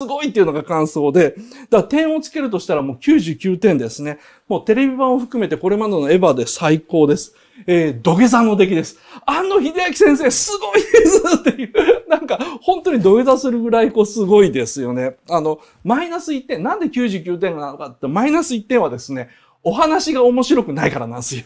すごいっていうのが感想で、だから点をつけるとしたらもう99点ですね。もうテレビ版を含めてこれまでのエヴァで最高です。えー、土下座の出来です。安野秀明先生、すごいですっていう、なんか本当に土下座するぐらいこうすごいですよね。あの、マイナス1点、なんで99点なのかって、マイナス1点はですね、お話が面白くないからなんですよ。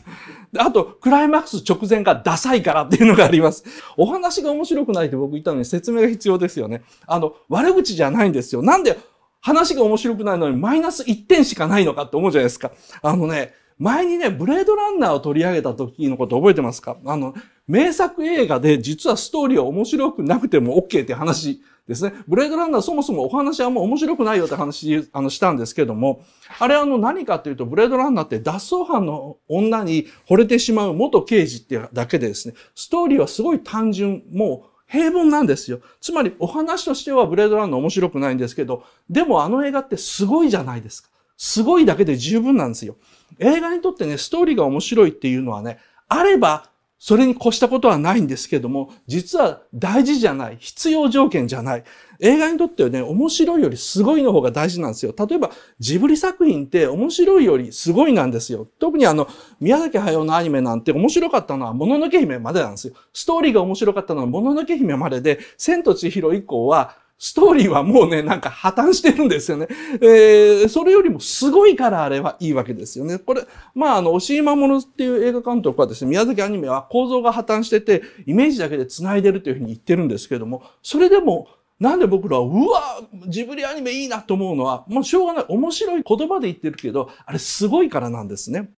あと、クライマックス直前がダサいからっていうのがあります。お話が面白くないって僕言ったのに説明が必要ですよね。あの、悪口じゃないんですよ。なんで話が面白くないのにマイナス1点しかないのかって思うじゃないですか。あのね、前にね、ブレードランナーを取り上げた時のこと覚えてますかあの、名作映画で実はストーリーは面白くなくても OK って話ですね。ブレードランナーそもそもお話はもう面白くないよって話、あの、したんですけども、あれあの、何かっていうと、ブレードランナーって脱走犯の女に惚れてしまう元刑事ってだけでですね、ストーリーはすごい単純、もう、平凡なんですよ。つまりお話としてはブレードランナー面白くないんですけど、でもあの映画ってすごいじゃないですか。すごいだけで十分なんですよ。映画にとってね、ストーリーが面白いっていうのはね、あれば、それに越したことはないんですけども、実は大事じゃない。必要条件じゃない。映画にとってはね、面白いよりすごいの方が大事なんですよ。例えば、ジブリ作品って面白いよりすごいなんですよ。特にあの、宮崎駿のアニメなんて面白かったのはもののけ姫までなんですよ。ストーリーが面白かったのはもののけ姫までで、千と千尋以降は、ストーリーはもうね、なんか破綻してるんですよね。えー、それよりもすごいからあれはいいわけですよね。これ、まあ、あの、押井守っていう映画監督はですね、宮崎アニメは構造が破綻してて、イメージだけで繋いでるというふうに言ってるんですけども、それでも、なんで僕らは、うわジブリアニメいいなと思うのは、もうしょうがない。面白い言葉で言ってるけど、あれすごいからなんですね。